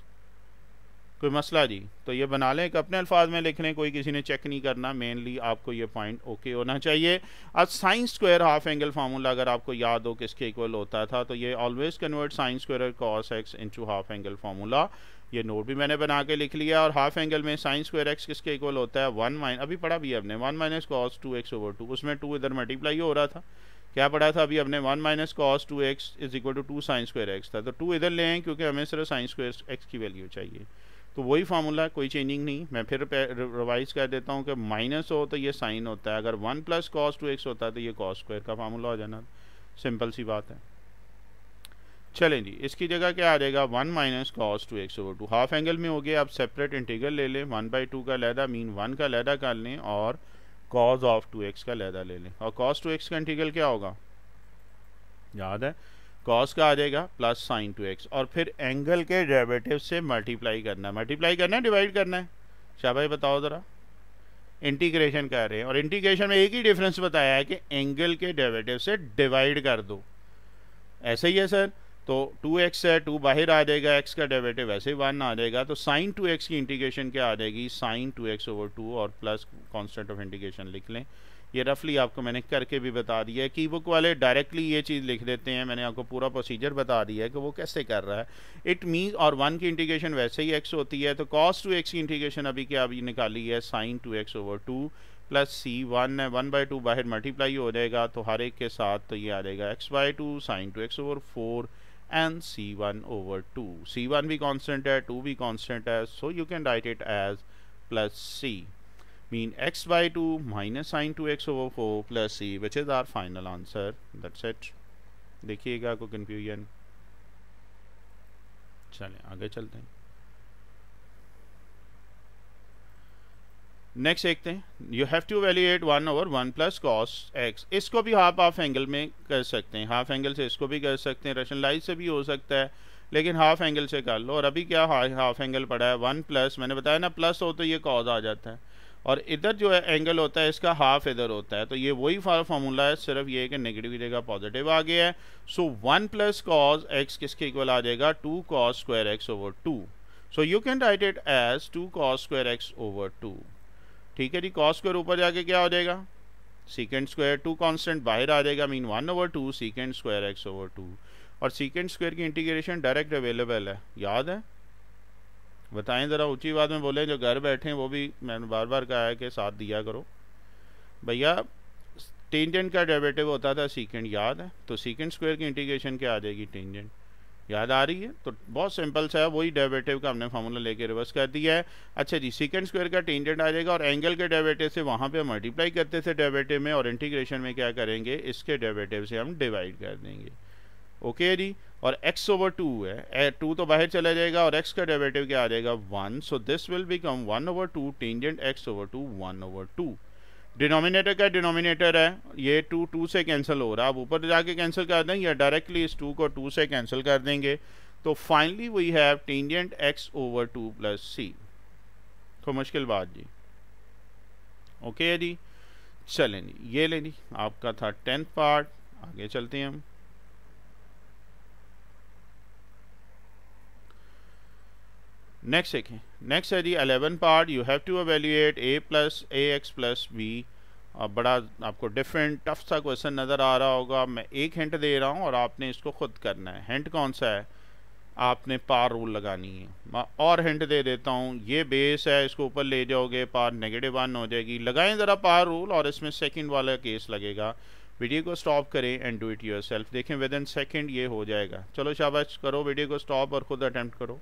कोई मसला जी तो ये बना लें कि अपने अल्फाज में लिख लें कोई किसी ने चेक नहीं करना मेनली आपको ये पॉइंट ओके होना चाहिए अब sine square half angle formula अगर आपको याद हो किसके इक्वल होता था तो ये always convert sine square cos x into half angle formula ये नोट भी मैंने बना के लिख लिया और हाफ एंगल में साइंस स्क्वायर एक्स किसके इक्वल होता है वन माइन अभी पढ़ा भी हमने one minus cos two x over two उसमें टू इधर मल्टीप्लाई हो रहा था क्या पढ़ा था अभी हमने one minus cos two x is equal to two sine square x था तो टू इधर लें क्योंकि हमें सिर्फ साइंस स्क्वायर एक्स की वैल्यू चाहिए तो वही फार्मूला है कोई चेंजिंग नहीं मैं फिर रिवाइज कर देता हूँ कि माइनस हो तो ये साइन होता है अगर one plus cos two x होता है तो ये कॉस स्क्वायर का फार्मूला हो जाना सिंपल सी बात है चलें जी इसकी जगह क्या आ जाएगा one minus cos two x over two half angle में हो गया आप सेपरेट इंटीग्रल ले लें वन बाई टू का लहदा मीन वन का लहदा कर लें और कॉज ऑफ टू एक्स का लहदा ले लें और कॉस टू एक्स का इंटीग्रल क्या होगा याद है कॉस का आ जाएगा प्लस साइन टू एक्स और फिर एंगल के डेरिवेटिव से मल्टीप्लाई करना है मल्टीप्लाई करना है डिवाइड करना है भाई बताओ ज़रा इंटीग्रेशन कर रहे हैं और इंटीग्रेशन में एक ही डिफरेंस बताया है कि एंगल के डेरिवेटिव से डिवाइड कर दो ऐसे ही है सर तो टू एक्स है टू बाहर आ जाएगा एक्स का डेरिवेटिव वैसे ही वन आ जाएगा तो साइन टू एक्स की इंटीग्रेशन क्या आ जाएगी sine two x over two और प्लस कॉन्स्टेंट ऑफ इंटीग्रेशन लिख लें ये रफली आपको मैंने करके भी बता दिया है की बुक वाले डायरेक्टली ये चीज़ लिख देते हैं मैंने आपको पूरा प्रोसीजर बता दिया है कि वो कैसे कर रहा है इट मीन और वन की इंटीग्रेशन वैसे ही एक्स होती है तो कॉस टू एक्स की इंटीग्रेशन अभी क्या अभी निकाली है sine two x over two plus c one है वन बाई टू बाहर मल्टीप्लाई हो जाएगा तो हर एक के साथ तो ये आ जाएगा x by two sine two x over four and c one over two c one भी कॉन्सटेंट है टू भी कॉन्सटेंट है so you can write it as plus c mean x by 2 minus sin 2x over 4 plus c which is our final answer that's it देखिएगा को confusion चलें आगे चलते हैं नेक्स्ट देखते हैं you have to evaluate one over one plus cos x इसको भी हाफ हाफ एंगल में कर सकते हैं हाफ एंगल से इसको भी कर सकते हैं रेशनलाइज से भी हो सकता है लेकिन हाफ एंगल से कर लो और अभी क्या हाफ एंगल पड़ा है वन प्लस मैंने बताया ना प्लस हो तो ये कॉज आ जाता है और इधर जो है एंगल होता है इसका हाफ इधर होता है तो ये वही फार्मूला है सिर्फ ये कि नेगेटिव की जगह पॉजिटिव आ गया है so one plus cos x किसके इक्वल आ जाएगा two cos square x over two so you can write it as two cos square x over two ठीक है जी कॉज स्क्वायर ऊपर जाके क्या हो जाएगा सीकेंड स्क्वायर टू कॉन्स्टेंट बाहर आ जाएगा mean one over two secant square x over two और सीकेंड स्क्वायर की इंटीग्रेशन डायरेक्ट अवेलेबल है याद है बताएं ज़रा ऊँची बात में बोले जो घर बैठे हैं वो भी मैंने बार बार कहा है कि साथ दिया करो भैया टेंजेंट का डेरिवेटिव होता था सीकेंड याद है तो सीकेंड स्क्वायर की इंटीग्रेशन क्या आ जाएगी टेंजेंट याद आ रही है तो बहुत सिंपल सा है वही डेरिवेटिव का हमने फार्मूला लेके रिवर्स कर दिया है अच्छा जी सीकेंड स्क्वायर का टेंजेंट आ जाएगा और एंगल के डेरिवेटिव से वहाँ पे मल्टीप्लाई करते थे डेरिवेटिव में और इंटीग्रेशन में क्या करेंगे इसके डेरिवेटिव से हम डिवाइड कर देंगे ओके जी और x ओवर टू है टू तो बाहर चला जाएगा और x का डेरिवेटिव क्या आ जाएगा one so this will become one over two tangent x over two one over two denominator का डिनोमिनेटर है ये टू टू से कैंसिल हो रहा है आप ऊपर जाके कैंसिल कर देंगे या डायरेक्टली इस टू को टू से कैंसिल कर देंगे तो finally we have tangent x over two plus c तो मुश्किल बात जी ओके है जी चलें जी ये ले जी आपका था टेंथ पार्ट आगे चलते हैं हम नेक्स्ट देखें नेक्स्ट है जी eleven part you have to evaluate a plus a x plus b और बड़ा आपको डिफरेंट टफ सा क्वेश्चन नज़र आ रहा होगा मैं एक हिंट दे रहा हूँ और आपने इसको खुद करना है हिंट कौन सा है आपने पार रूल लगानी है मैं और हिंट दे देता हूँ ये बेस है इसको ऊपर ले जाओगे पार नेगेटिव वन हो जाएगी लगाएं ज़रा पार रूल और इसमें सेकंड वाला केस लगेगा वीडियो को स्टॉप करें and do it yourself देखें विद इन सेकेंड ये हो जाएगा चलो शाबाश करो वीडियो को स्टॉप और ख़ुद अटैम्प्ट करो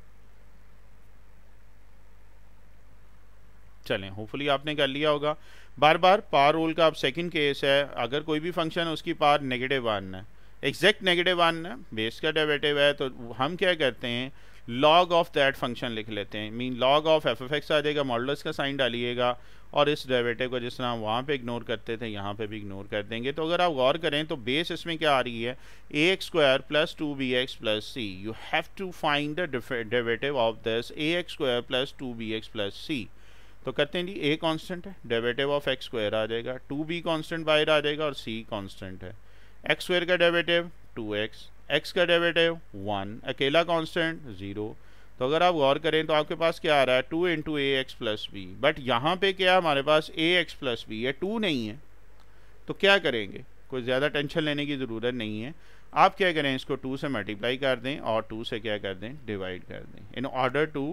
चलें होपफुली आपने कर लिया होगा बार बार पार रूल का अब सेकंड केस है अगर कोई भी फंक्शन है उसकी पार नेगेटिव वन है एग्जैक्ट नेगेटिव वन है बेस का डेवेटिव है तो हम क्या करते हैं लॉग ऑफ दैट फंक्शन लिख लेते हैं mean log of f f x आ जाएगा मॉडल्स का साइन डालिएगा और इस डेवेटिव को जिस तरह हम वहाँ पर इग्नोर करते थे यहाँ पर भी इग्नोर कर देंगे तो अगर आप गौर करें तो बेस इसमें क्या आ रही है a x square plus two b x plus c you have to find the डेवेटिव of this a x square plus two b x plus c तो कहते हैं जी ए कांस्टेंट है डेवेटिव ऑफ एक्स स्क्वायर आ जाएगा टू बी कांस्टेंट बाहर आ जाएगा और सी कांस्टेंट है एक्स स्क्वायर का डेवेटिव टू एक्स एक्स का डेवेटिव वन अकेला कांस्टेंट ज़ीरो तो अगर आप गौर करें तो आपके पास क्या आ रहा है two into a x plus b but यहाँ पर क्या हमारे पास ए एक्स प्लस बी है टू नहीं है तो क्या करेंगे कोई ज़्यादा टेंशन लेने की ज़रूरत नहीं है आप क्या करें इसको टू से मल्टीप्लाई कर दें और टू से क्या कर दें डिवाइड कर दें in order to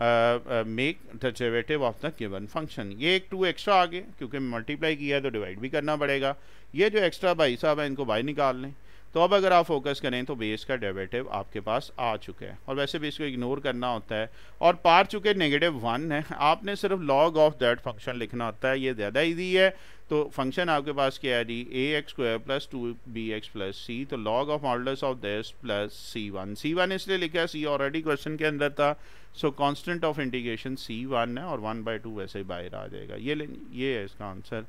make the derivative of the given function ये एक टू एक्स्ट्रा आ गए क्योंकि मल्टीप्लाई किया है तो डिवाइड भी करना पड़ेगा ये जो एक्स्ट्रा भाई साहब है इनको बाई निकाल लें तो अब अगर आप फोकस करें तो बेस का डेरिवेटिव आपके पास आ चुका है और वैसे भी इसको इग्नोर करना होता है और पार चुके नेगेटिव वन है आपने सिर्फ लॉग ऑफ दैट फंक्शन लिखना होता है ये ज़्यादा ईजी है तो फंक्शन आपके पास क्या है जी a x square plus two b x plus c तो log of modulus of this plus c one c one इसलिए लिखा है सी ऑलरेडी क्वेश्चन के अंदर था so constant of integration C one है और वन बाई टू वैसे ही बाहर आ जाएगा ये ये है इसका आंसर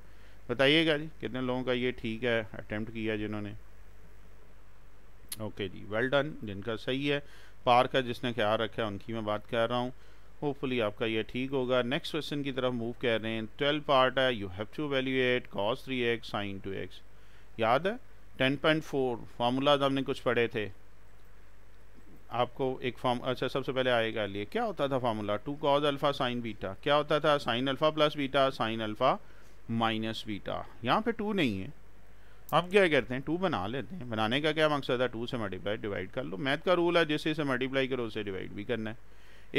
बताइएगा जी कितने लोगों का ये ठीक है अटैम्प्ट किया जिन्होंने ओके जी वेल डन जिनका सही है पार का जिसने ख्याल रखा है उनकी मैं बात कर रहा हूँ होपफुली आपका ये ठीक होगा नेक्स्ट क्वेश्चन की तरफ मूव कर रहे हैं ट्वेल्व पार्ट है you have to evaluate cos three x sine two x याद है टेन पॉइंट फोर फार्मूलाज हमने कुछ पढ़े थे आपको एक फॉर्म अच्छा सबसे पहले आएगा लिए क्या होता था formula two cos alpha sine beta क्या होता था sine alpha plus beta sine alpha minus beta यहाँ पे टू नहीं है हम क्या करते हैं टू बना लेते हैं बनाने का क्या मकसद है टू से मल्टीप्लाई डिवाइड कर लो मैथ का रूल है जैसे इसे मल्टीप्लाई करो उसे डिवाइड भी करना है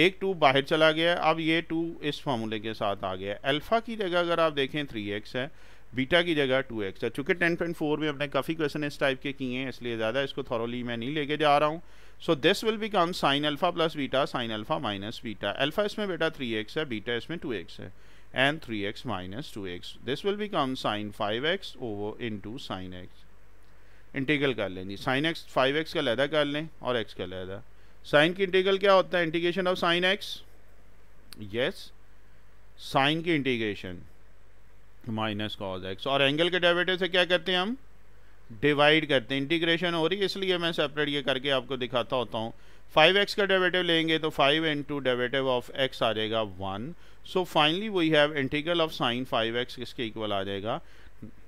एक टू बाहर चला गया अब ये टू इस फार्मूले के साथ आ गया अल्फ़ा की जगह अगर आप देखें थ्री एक्स है बीटा की जगह टू एक्स है चूँकि टेन पॉइंट फोर में हमने काफ़ी क्वेश्चन इस टाइप के किए हैं इसलिए ज़्यादा इसको थॉरली मैं नहीं लेके जा रहा हूँ so this will become sine alpha plus beta sine alpha minus beta alpha इसमें बेटा थ्री एक्स है बीटा इसमें टू एक्स है two x this will This sine five x over into sine x integral कर लें जी sine x five x का लहदा कर लें और एक्स का लहदा साइन की इंटीग्रल क्या होता है integration of sine x yes sine की इंटीग्रेशन माइनस कॉज एक्स और एंगल के डेरिवेटिव से क्या करते हैं हम डिवाइड करते हैं इंटीग्रेशन हो रही है इसलिए मैं सेपरेट ये करके आपको दिखाता होता हूँ फाइव एक्स का डेरिवेटिव लेंगे तो five into derivative of x आ जाएगा one so finally we have integral of sine five x इसके इक्वल आ जाएगा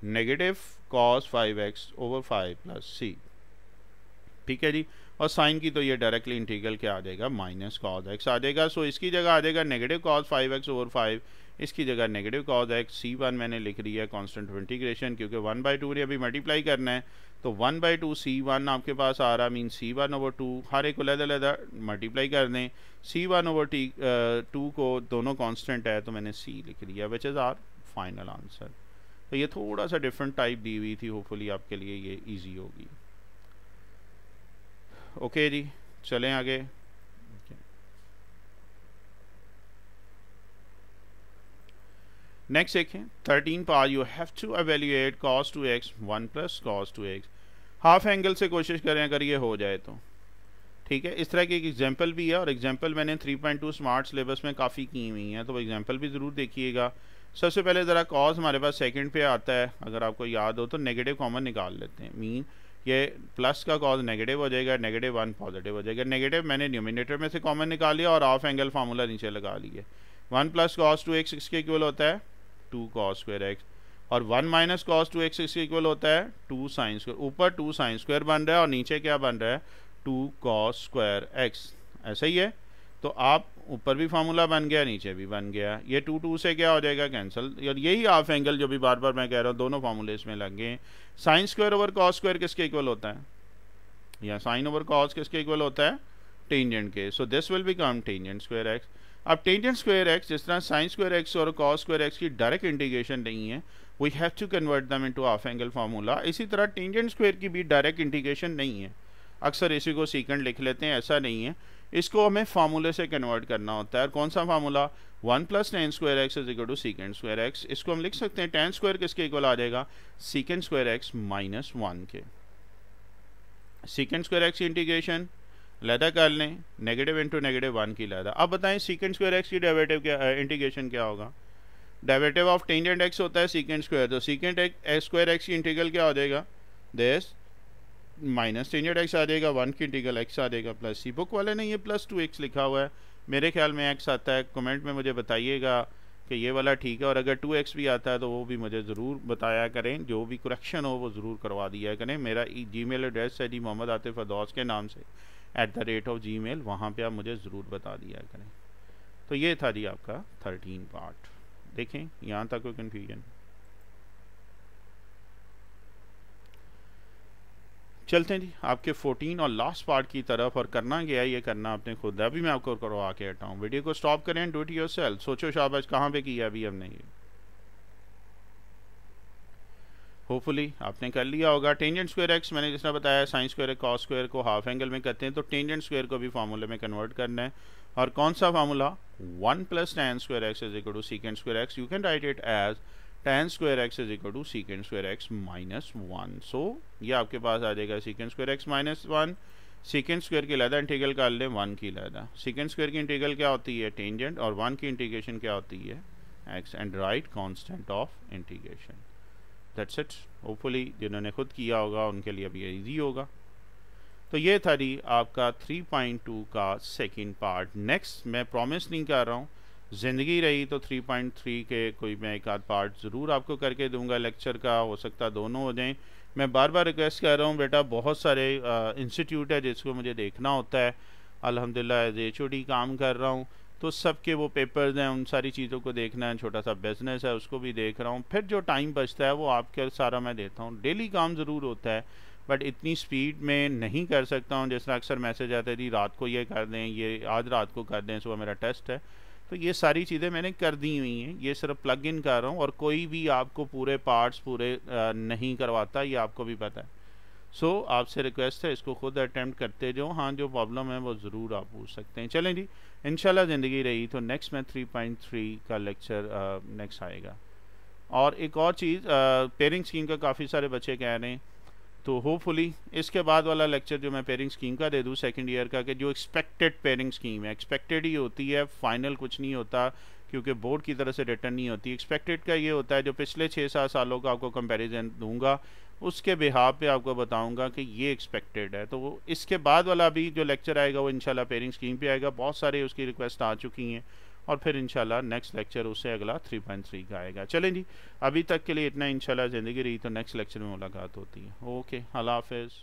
negative cos five x over five plus c ठीक है जी और साइन की तो ये डायरेक्टली इंटीग्रल क्या आ जाएगा माइनस कॉज एक्स आ जाएगा सो इसकी जगह आ जाएगा negative cos five x over five इसकी जगह negative cos x c one मैंने लिख रही है कॉन्स्टेंट इंटीग्रेशन क्योंकि वन बाई टू ने अभी मल्टीप्लाई करना है तो one by two c one आपके पास आ रहा mean c one over two हर एक अलग अलहदा मल्टीप्लाई कर दें c one over t two को दोनों कॉन्स्टेंट है तो मैंने सी लिख लिया which is our final answer तो ये थोड़ा सा डिफरेंट टाइप दी हुई थी होपफुली आपके लिए ये ईजी होगी ओके जी चलें आगे नेक्स्ट देखें thirteen part you have to evaluate cos two x one plus cos two x half angle से कोशिश करें अगर ये हो जाए तो ठीक है इस तरह की एक एग्ज़ाम्पल भी है और एग्जाम्पल मैंने 3.2 स्मार्ट सिलेबस में काफ़ी की हुई हैं तो वो एग्जाम्पल भी ज़रूर देखिएगा सबसे पहले ज़रा कॉज हमारे पास सेकंड पे आता है अगर आपको याद हो तो नेगेटिव कॉमन निकाल लेते हैं मीन ये प्लस का कॉज नेगेटिव हो जाएगा नेगेटिव वन पॉजिटिव हो जाएगा नेगेटिव मैंने न्यूमिनेटर में से कॉमन निकाल लिया और हाफ एंगल फार्मूला नीचे लगा लिया one plus cos two x इसके इक्वल होता है टू कॉस स्क्वायर एक्स और one minus cos two x इसके इक्वल होता है टू साइन स्क्वायर ऊपर टू साइन स्क्वायर बन रहा है और नीचे क्या बन रहा है टू कॉस स्क्वायर एक्स ऐसा ही है तो आप ऊपर भी फार्मूला बन गया नीचे भी बन गया ये टू टू से क्या हो जाएगा कैंसिल और यही हाफ एंगल जो भी बार बार मैं कह रहा हूँ दोनों फार्मूले इसमें लग गए sine square over cos square किसके इक्वल होता है या साइन ओवर कॉस किसके इक्वल होता है टेंजेंट के so this will become tangent square x अब टेंजेंट स्क्वायर एक्स जिस तरह साइन स्क्वायर एक्स और कॉस स्क्वायर एक्स की डायरेक्ट इंटीग्रेशन नहीं है we have to convert them into half angle formula इसी तरह टेंजेंट स्क्वायर की भी डायरेक्ट इंटीग्रेशन नहीं है अक्सर इसी को सीकेंड लिख लेते हैं ऐसा नहीं है इसको हमें फार्मूले से कन्वर्ट करना होता है और कौन सा formula one plus tan square x is equal to secant square x इसको हम लिख सकते हैं टेन स्क्वायर किसके इक्वल आ जाएगा secant square x minus one के सीकेंड स्क्वायर एक्स इंटीग्रेशन लैदा कर लें नेगेटिव इंटू नेगेटिव वन की लैदा अब बताएं सीकेंड स्क्वायर एक्स की डेवेटिव क्या इंटीग्रेशन uh, क्या होगा डेवेटिव ऑफ टेंजेंट एक्स होता है सीकेंड स्क्वायर तो सीकेंड एक्स स्क्वायर एक्स की इंटीग्रल क्या हो जाएगा देस माइनस टेंजेंट एक्स आ जाएगा वन की इंटीग्रल एक्स आ जाएगा प्लस सी बुक वाले ने ये प्लस टू एक्स लिखा हुआ है मेरे ख्याल में एक्स आता है कमेंट में मुझे बताइएगा कि ये वाला ठीक है और अगर टू एक्स भी आता है तो वो भी मुझे ज़रूर बताया करें जो भी करेक्शन हो वो ज़रूर करवा दिया करें मेरा जी मेल एड्रेस है जी मोहम्मद आतिफ अदौस के नाम से at the rate of Gmail वहाँ पर आप मुझे ज़रूर बता दिया करें तो ये था जी आपका थर्टीन पार्ट देखें यहाँ तक कोई कन्फ्यूजन चलते हैं जी आपके 14 और लास्ट पार्ट की तरफ और करना गया ये करना आपने खुद अभी मैं आपको करवा के हटाऊँ वीडियो को स्टॉप करें डू इट योर सेल्फ सोचो शाबाज कहाँ पे किया अभी हमने ये होपफुली आपने कर लिया होगा टेंजेंट स्क्वायर एक्स मैंने जिसने बताया साइंस स्क्वायर कॉस स्क्वायर को हाफ एंगल में करते हैं तो टेंजेंट स्क्वायर को भी फार्मूले में कन्वर्ट करना है और कौन सा formula one plus tan square x is equal to secant square x you can write it as tan square x is equal to secant square x minus one so ये आपके पास आ जाएगा secant square x minus one secant square की लहदा integral कर लें one की लहदा सीकेंड स्क्वायर की इंटीग्रल क्या होती है टेंजेंट और वन की इंटीग्रेशन क्या होती है x and right constant of integration that's it hopefully जिन्होंने खुद किया होगा उनके लिए अभी ईजी होगा तो ये था जी आपका 3.2 का सेकंड पार्ट नेक्स्ट मैं प्रॉमिस नहीं कर रहा हूँ ज़िंदगी रही तो 3.3 के कोई मैं एक आध पार्ट ज़रूर आपको करके दूंगा लेक्चर का हो सकता दोनों हो जाएं मैं बार बार रिक्वेस्ट कर रहा हूँ बेटा बहुत सारे इंस्टीट्यूट uh, है जिसको मुझे देखना होता है अलहमदिल्ला एज एच काम कर रहा हूँ तो सबके वो पेपर्स हैं उन सारी चीज़ों को देखना है छोटा सा बिजनेस है उसको भी देख रहा हूँ फिर जो टाइम बचता है वो आपके सारा मैं देता हूँ डेली काम ज़रूर होता है बट इतनी स्पीड में नहीं कर सकता हूँ जिस तरह अक्सर मैसेज आते जी रात को ये कर दें ये आज रात को कर दें सुबह मेरा टेस्ट है तो ये सारी चीज़ें मैंने कर दी हुई हैं ये सिर्फ प्लग इन कर रहा हूँ और कोई भी आपको पूरे पार्ट्स पूरे नहीं करवाता ये आपको भी पता है सो so, आपसे रिक्वेस्ट है इसको खुद अटैम्प्ट करते जो हाँ जो प्रॉब्लम है वो ज़रूर आप पूछ सकते हैं चलें जी इन ज़िंदगी रही तो नेक्स्ट में थ्री पॉइंट थ्री का लेक्चर नेक्स्ट आएगा और एक और चीज़ पेरिंग स्कीम का काफ़ी सारे बच्चे कह रहे हैं तो होपफुली इसके बाद वाला लेक्चर जो मैं पेरिंग स्कीम का दे दूँ सेकेंड ईयर का कि जो एक्सपेक्टेड पेरिंग स्कीम है एक्सपेक्टेड ही होती है फाइनल कुछ नहीं होता क्योंकि बोर्ड की तरह से रिटर्न नहीं होती एक्सपेक्टेड का ये होता है जो पिछले छः सात सालों का आपको कंपैरिजन दूंगा उसके बिहाब पे आपको बताऊंगा कि ये एक्सपेक्टेड है तो वो इसके बाद वाला भी जो लेक्चर आएगा वो इनशाला पेरेंट स्कीम पे आएगा बहुत सारे उसकी रिक्वेस्ट आ चुकी हैं और फिर इनशाला नेक्स्ट लेक्चर उससे अगला 3.3 का आएगा चलें जी अभी तक के लिए इतना शाला ज़िंदगी रही तो नेक्स्ट लेक्चर में मुलाकात होती है ओके अल्लाह हाफिज़